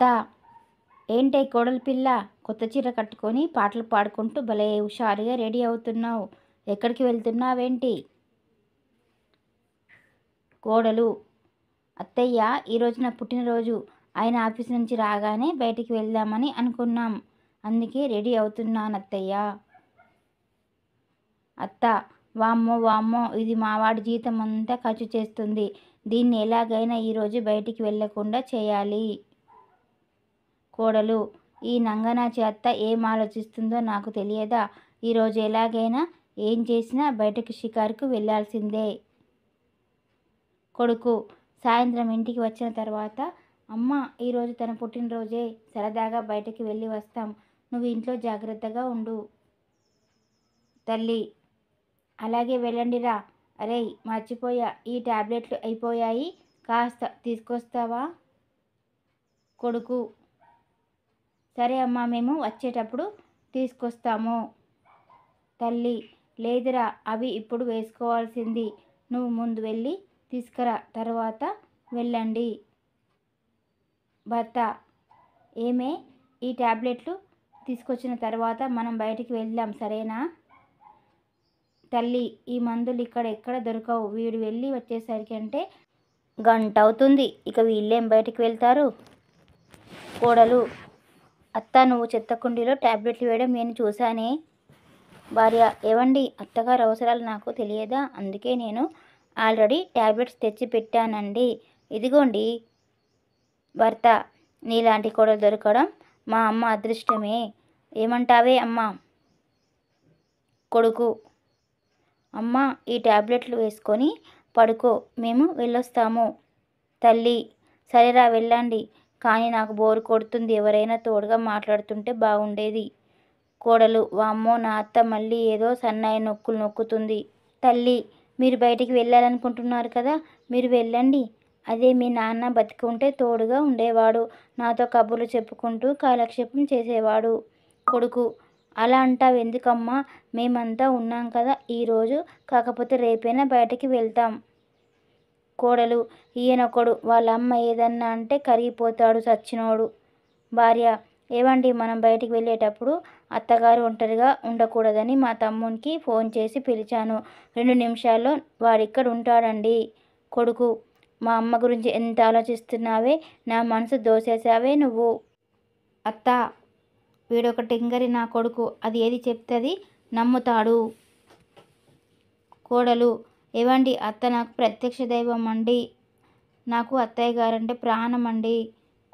అత్త ఏంటే కోడల పిల్ల కొత్త చీర కట్టుకొని పాటలు పాడుకుంటూ భలే హుషారుగా రెడీ అవుతున్నావు ఎక్కడికి వెళ్తున్నావేంటి కోడలు అత్తయ్య ఈరోజు నా పుట్టినరోజు ఆయన ఆఫీస్ నుంచి రాగానే బయటికి వెళ్దామని అనుకున్నాం అందుకే రెడీ అవుతున్నాను అత్తయ్య అత్త వామ్మో వామ్మో ఇది మావాడి జీతం అంతా ఖర్చు చేస్తుంది దీన్ని ఎలాగైనా ఈరోజు బయటికి వెళ్లకుండా చేయాలి కోడలు ఈ నంగనా చేత్త ఏం ఆలోచిస్తుందో నాకు తెలియదా ఈరోజు ఎలాగైనా ఏం చేసినా బయటకు షికారుకు వెళ్ళాల్సిందే కొడుకు సాయంత్రం ఇంటికి వచ్చిన తర్వాత అమ్మ ఈరోజు తన పుట్టినరోజే సరదాగా బయటకు వెళ్ళి వస్తాం నువ్వు ఇంట్లో జాగ్రత్తగా ఉండు తల్లి అలాగే వెళ్ళండిరా అరే మర్చిపోయా ఈ ట్యాబ్లెట్లు అయిపోయాయి కాస్త తీసుకొస్తావా కొడుకు సరే అమ్మా మేము వచ్చేటప్పుడు తీసుకొస్తాము తల్లి లేదురా అవి ఇప్పుడు వేసుకోవాల్సింది నువ్వు ముందు వెళ్ళి తీసుకురా తర్వాత వెళ్ళండి భర్త ఏమే ఈ ట్యాబ్లెట్లు తీసుకొచ్చిన తర్వాత మనం బయటికి వెళ్దాం సరేనా తల్లి ఈ మందులు ఇక్కడ ఎక్కడ దొరకవు వీడు వెళ్ళి వచ్చేసరికి అంటే గంట అవుతుంది ఇక వీళ్ళేం బయటికి వెళ్తారు కోడలు అత్త నువ్వు చెత్తకుండీలో ట్యాబ్లెట్లు వేయడం నేను చూశానే భార్య ఏవండి అత్తగారు అవసరాలు నాకు తెలియదా అందుకే నేను ఆల్రెడీ ట్యాబ్లెట్స్ తెచ్చి పెట్టానండి ఇదిగోండి భర్త నీలాంటి కూడా దొరకడం మా అమ్మ అదృష్టమే ఏమంటావే అమ్మ కొడుకు అమ్మ ఈ ట్యాబ్లెట్లు వేసుకొని పడుకో మేము వెళ్ళొస్తాము తల్లి సరేరా వెళ్ళండి కానీ నాకు బోరు కొడుతుంది ఎవరైనా తోడుగా మాట్లాడుతుంటే బాగుండేది కోడలు వామ్మో నా అత్త మళ్ళీ ఏదో సన్నాయి నొక్కులు నొక్కుతుంది తల్లి మీరు బయటికి వెళ్ళాలనుకుంటున్నారు కదా మీరు వెళ్ళండి అదే మీ నాన్న బతికుంటే తోడుగా ఉండేవాడు నాతో కబుర్లు చెప్పుకుంటూ కాలక్షేపం చేసేవాడు కొడుకు అలా అంటావు ఎందుకమ్మా మేమంతా ఉన్నాం కదా ఈరోజు కాకపోతే రేపైనా బయటికి వెళ్తాం కోడలు ఈయనొకడు వాళ్ళ అమ్మ ఏదన్నా అంటే కరిగిపోతాడు సచ్చినోడు భార్య ఏవండి మనం బయటికి వెళ్ళేటప్పుడు అత్తగారు ఒంటరిగా ఉండకూడదని మా తమ్మునికి ఫోన్ చేసి పిలిచాను రెండు నిమిషాల్లో వాడిక్కడ ఉంటాడండి కొడుకు మా అమ్మ గురించి ఎంత ఆలోచిస్తున్నావే నా మనసు దోసేసావే నువ్వు అత్త వీడొక టింగరి నా కొడుకు అది ఏది చెప్తుంది నమ్ముతాడు కోడలు ఏవండి అత్త నాకు ప్రత్యక్ష దైవం అండి నాకు అత్తయ్య గారంటే ప్రాణం అండి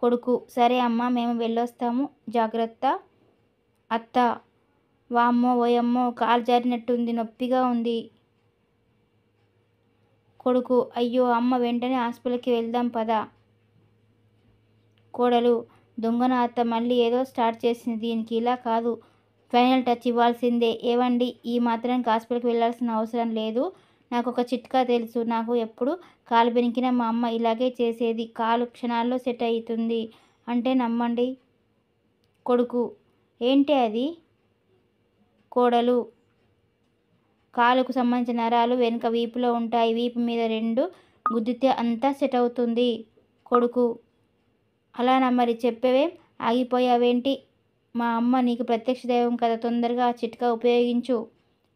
కొడుకు సరే అమ్మ మేము వెళ్ళొస్తాము జాగ్రత్త అత్త వామ్మో ఓయమ్మో కాలు జారినట్టుంది నొప్పిగా ఉంది కొడుకు అయ్యో అమ్మ వెంటనే హాస్పిటల్కి వెళ్దాం పదా కోడలు దొంగన అత్త మళ్ళీ ఏదో స్టార్ట్ చేసింది దీనికి ఇలా కాదు ఫైనల్ టచ్ ఇవ్వాల్సిందే ఏవండి ఈ మాత్రానికి హాస్పిటల్కి వెళ్ళాల్సిన అవసరం లేదు నాకు ఒక చిట్కా తెలుసు నాకు ఎప్పుడు కాలు బెనికిన మా అమ్మ ఇలాగే చేసేది కాలు క్షణాల్లో సెట్ అవుతుంది అంటే నమ్మండి కొడుకు ఏంటి అది కోడలు కాలుకు సంబంధించిన నరాలు వెనుక వీపులో ఉంటాయి వీపు మీద రెండు గుద్దితే అంతా సెట్ అవుతుంది కొడుకు అలా మరి చెప్పేవేం ఆగిపోయావేంటి మా అమ్మ నీకు ప్రత్యక్ష దైవం కదా తొందరగా ఆ చిట్కా ఉపయోగించు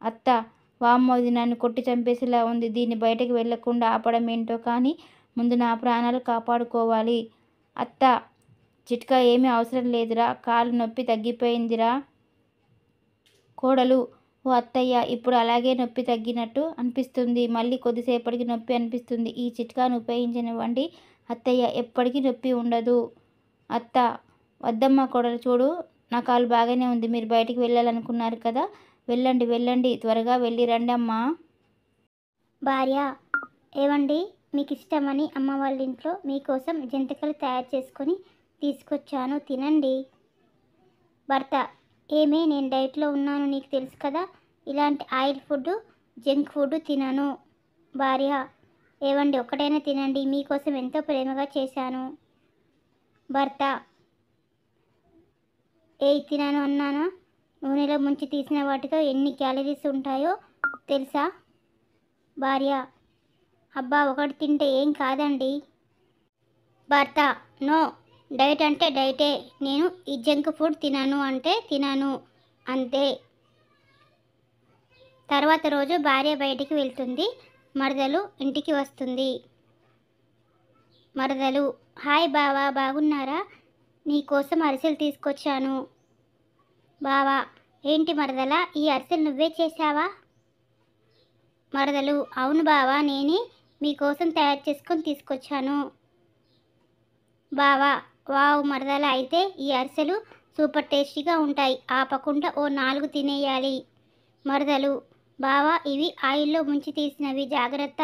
అత్త వామ్మో ఇది నన్ను కొట్టి చంపేసేలా ఉంది దీన్ని బయటకు వెళ్లకుండా ఆపడం ఏంటో కానీ ముందు నా ప్రాణాలు కాపాడుకోవాలి అత్త చిట్కా ఏమీ అవసరం లేదురా కాలు నొప్పి తగ్గిపోయిందిరా కోడలు ఓ అత్తయ్య ఇప్పుడు అలాగే నొప్పి తగ్గినట్టు అనిపిస్తుంది మళ్ళీ కొద్దిసేపటికి నొప్పి అనిపిస్తుంది ఈ చిట్కాను ఉపయోగించనివ్వండి అత్తయ్య ఎప్పటికీ నొప్పి ఉండదు అత్త వద్దమ్మా కోడలు చూడు నా కాలు బాగానే ఉంది మీరు బయటికి వెళ్ళాలనుకున్నారు కదా వెళ్ళండి వెళ్ళండి త్వరగా వెళ్ళి రండి అమ్మా భార్య ఏవండి మీకు ఇష్టమని అమ్మ వాళ్ళ ఇంట్లో మీకోసం జంతికలు తయారు చేసుకొని తీసుకొచ్చాను తినండి భర్త ఏమే నేను డైట్లో ఉన్నాను నీకు తెలుసు కదా ఇలాంటి ఆయిల్ ఫుడ్ జంక్ ఫుడ్ తినను భార్య ఏవండి ఒక్కడైనా తినండి మీకోసం ఎంతో ప్రేమగా చేశాను భర్త ఏ తినను అన్నానా నూనెలో ముంచి తీసిన వాటితో ఎన్ని క్యాలరీస్ ఉంటాయో తెలుసా భార్య అబ్బా ఒకటి తింటే ఏం కాదండి భర్త నో డైట్ అంటే డైటే నేను ఈ జంక్ ఫుడ్ తినను అంటే తినను అంతే తర్వాత రోజు భార్య బయటికి వెళ్తుంది మరదలు ఇంటికి వస్తుంది మరదలు హాయ్ బావా బాగున్నారా నీకోసం అరిసెలు తీసుకొచ్చాను బావా ఏంటి మరదల ఈ అరిసెలు నువ్వే చేశావా మరదలు అవును బావా నేనే మీకోసం తయారు చేసుకొని తీసుకొచ్చాను బావా వావ్ మరదల అయితే ఈ అరిసెలు సూపర్ టేస్టీగా ఉంటాయి ఆపకుండా ఓ నాలుగు తినేయాలి మరదలు బావా ఇవి ఆయిల్లో ముంచి తీసినవి జాగ్రత్త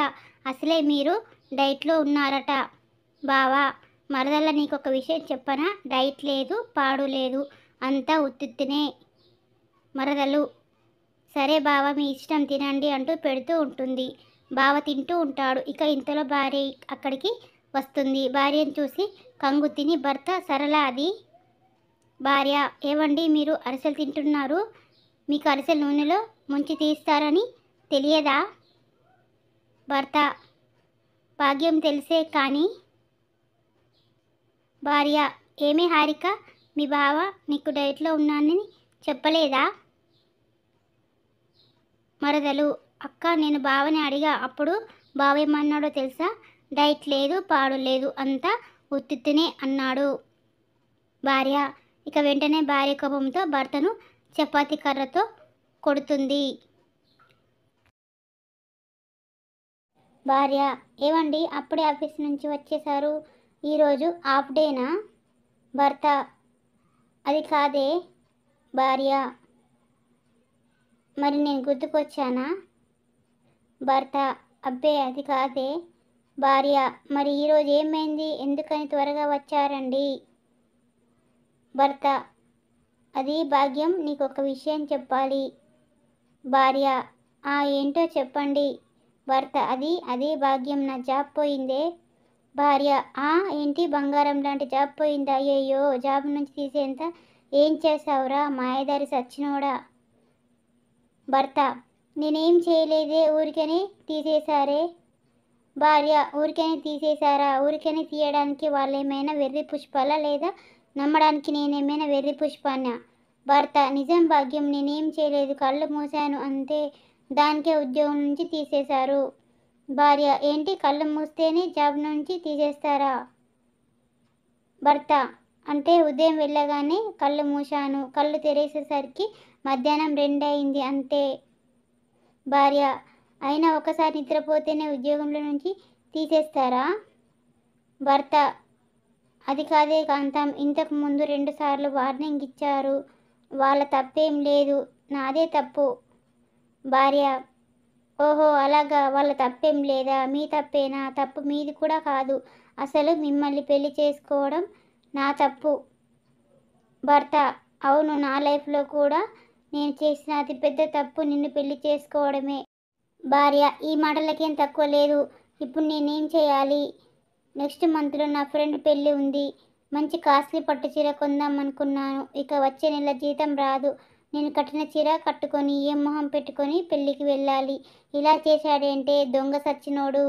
అసలే మీరు డైట్లో ఉన్నారట బావా మరదల నీకొక విషయం చెప్పనా డైట్ లేదు పాడు లేదు అంతా ఉత్తినే మరదలు సరే బావ మీ ఇష్టం తినండి అంటూ పెడుతూ ఉంటుంది బావ తింటూ ఉంటాడు ఇక ఇంతలో భార్య అక్కడికి వస్తుంది భార్యను చూసి కంగు తిని భర్త సరళ అది భార్య ఏవండి మీరు అరిసెలు తింటున్నారు మీకు అరిసెలు నూనెలో ముంచి తీస్తారని తెలియదా భర్త భాగ్యం తెలిసే కానీ భార్య ఏమే హారిక మీ బావ నీకు డైట్లో ఉన్నానని చెప్పలేదా మరదలు అక్క నేను బావని అడిగా అప్పుడు బావ ఏమన్నాడో తెలుసా డైట్ లేదు పాడు లేదు అంతా ఉత్తినే అన్నాడు భార్య ఇక వెంటనే భార్య కోపంతో భర్తను చపాతి కర్రతో కొడుతుంది భార్య ఏమండి అప్పుడే ఆఫీస్ నుంచి వచ్చేసారు ఈరోజు హాఫ్ డేనా భర్త అది కాదే భార్య మరి నేను గుర్తుకొచ్చానా భర్త అబ్బే అది కాదే భార్య మరి ఈరోజు ఏమైంది ఎందుకని త్వరగా వచ్చారండి భర్త అది భాగ్యం నీకు ఒక విషయం చెప్పాలి భార్య ఆ ఏంటో చెప్పండి భర్త అది అదే భాగ్యం నా జాబ్ పోయిందే భార్య ఆ ఏంటి బంగారం లాంటి జాబ్ పోయిందా అయ్యయ్యో జాబ్ నుంచి తీసేంత ఏం చేసావురా మాయదారి సచ్చినోడా భర్త నేనేం చేయలేదే ఊరికనే తీసేశారే భార్య ఊరికనే తీసేశారా ఊరికనే తీయడానికి వాళ్ళు ఏమైనా వెర్రి పుష్పాలా లేదా నమ్మడానికి నేనేమైనా వెర్రి పుష్పాన్న భర్త నిజం భాగ్యం నేనేం చేయలేదు కళ్ళు మూశాను అంతే దానికే ఉద్యోగం నుంచి తీసేశారు భార్య ఏంటి కళ్ళు మూస్తేనే జాబ్ నుంచి తీసేస్తారా భర్త అంటే ఉదయం వెళ్ళగానే కళ్ళు మూశాను కళ్ళు తెరేసేసరికి మధ్యాహ్నం రెండయింది అంతే భార్య అయినా ఒకసారి నిద్రపోతేనే ఉద్యోగంలో నుంచి తీసేస్తారా భర్త అది కాదే కాంతం ఇంతకు ముందు రెండుసార్లు వార్నింగ్ ఇచ్చారు వాళ్ళ తప్పేం లేదు నాదే తప్పు భార్య ఓహో అలాగా వాళ్ళ తప్పేం లేదా మీ తప్పేనా తప్పు మీది కూడా కాదు అసలు మిమ్మల్ని పెళ్లి చేసుకోవడం నా తప్పు భర్త అవును నా లైఫ్లో కూడా నేను చేసిన అతిపెద్ద తప్పు నిన్ను పెళ్లి చేసుకోవడమే భార్య ఈ మాటలకేం తక్కువ లేదు ఇప్పుడు నేనేం చేయాలి నెక్స్ట్ మంత్లో నా ఫ్రెండ్ పెళ్ళి ఉంది మంచి కాస్ట్లీ పట్టు చీర కొందాం అనుకున్నాను ఇక వచ్చే నెల జీతం రాదు నేను కట్టిన చీర కట్టుకొని ఏ మొహం పెట్టుకొని పెళ్ళికి వెళ్ళాలి ఇలా చేశాడేంటే దొంగ సచ్చినోడు